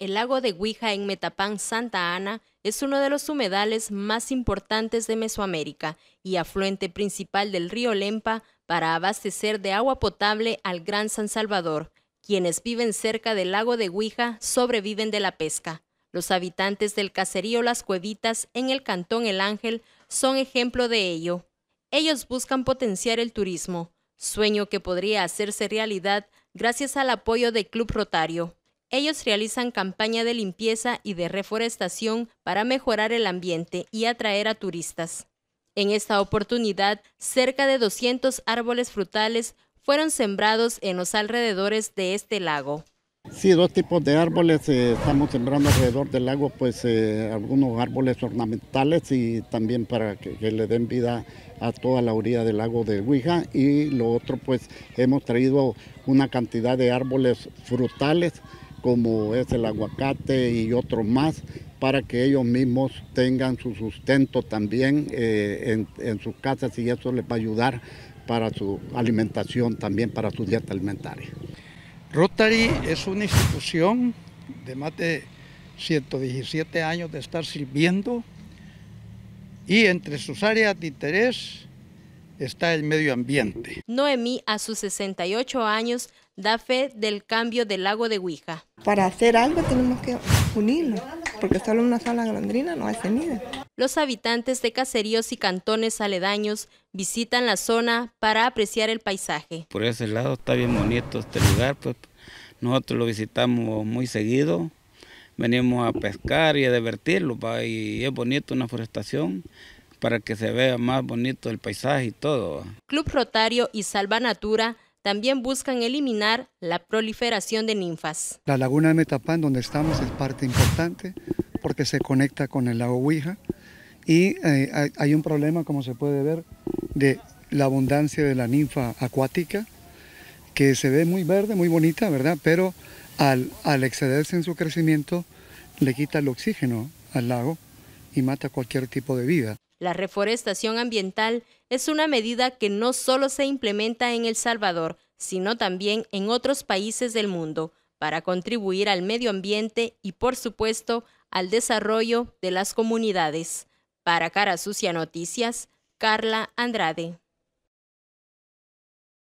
El lago de Huija en Metapán, Santa Ana, es uno de los humedales más importantes de Mesoamérica y afluente principal del río Lempa para abastecer de agua potable al Gran San Salvador. Quienes viven cerca del lago de Huija sobreviven de la pesca. Los habitantes del caserío Las Cueditas en el cantón El Ángel son ejemplo de ello. Ellos buscan potenciar el turismo, sueño que podría hacerse realidad gracias al apoyo del Club Rotario. Ellos realizan campaña de limpieza y de reforestación para mejorar el ambiente y atraer a turistas. En esta oportunidad, cerca de 200 árboles frutales fueron sembrados en los alrededores de este lago. Sí, dos tipos de árboles eh, estamos sembrando alrededor del lago, pues eh, algunos árboles ornamentales y también para que, que, le den vida a toda la orilla del lago de Huija. Y lo otro, pues hemos traído una cantidad de árboles frutales como es el aguacate y otros más, para que ellos mismos tengan su sustento también eh, en, en, sus casas y eso les va a ayudar para su alimentación, también para su dieta alimentaria. Rotary es una institución de más de 117 años de estar sirviendo y entre sus áreas de interés está el medio ambiente. Noemí, a sus 68 años, da fe del cambio del lago de Huija. Para hacer algo tenemos que unirnos, porque solo una sola golondrina no hace nada. Los habitantes de caseríos y cantones aledaños visitan la zona para apreciar el paisaje. Por ese lado está bien bonito este lugar, pues nosotros lo visitamos muy seguido, venimos a pescar y a divertirlo, y es bonito una forestación para que se vea más bonito el paisaje y todo. Club Rotario y Salva Natura también buscan eliminar la proliferación de ninfas. La laguna de Metapán, donde estamos, es parte importante porque se conecta con el lago Ouija y eh, hay un problema, como se puede ver, de la abundancia de la ninfa acuática, que se ve muy verde, muy bonita, ¿verdad? Pero al excederse en su crecimiento, le quita el oxígeno al lago y mata cualquier tipo de vida. La reforestación ambiental es una medida que no solo se implementa en El Salvador, sino también en otros países del mundo, para contribuir al medio ambiente y, por supuesto, al desarrollo de las comunidades. Para Cara Sucia Noticias, Carla Andrade.